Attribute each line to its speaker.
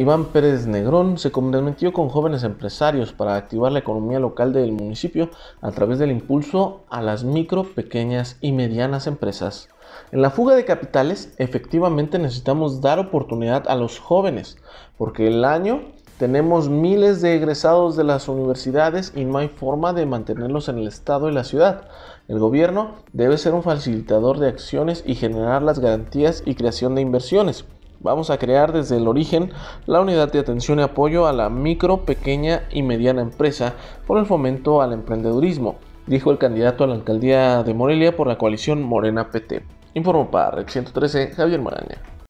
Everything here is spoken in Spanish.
Speaker 1: Iván Pérez Negrón se comprometió con jóvenes empresarios para activar la economía local del municipio a través del impulso a las micro, pequeñas y medianas empresas. En la fuga de capitales, efectivamente necesitamos dar oportunidad a los jóvenes, porque el año tenemos miles de egresados de las universidades y no hay forma de mantenerlos en el estado y la ciudad. El gobierno debe ser un facilitador de acciones y generar las garantías y creación de inversiones. Vamos a crear desde el origen la unidad de atención y apoyo a la micro, pequeña y mediana empresa por el fomento al emprendedurismo, dijo el candidato a la alcaldía de Morelia por la coalición Morena PT. Informó para Red 113 Javier Maraña.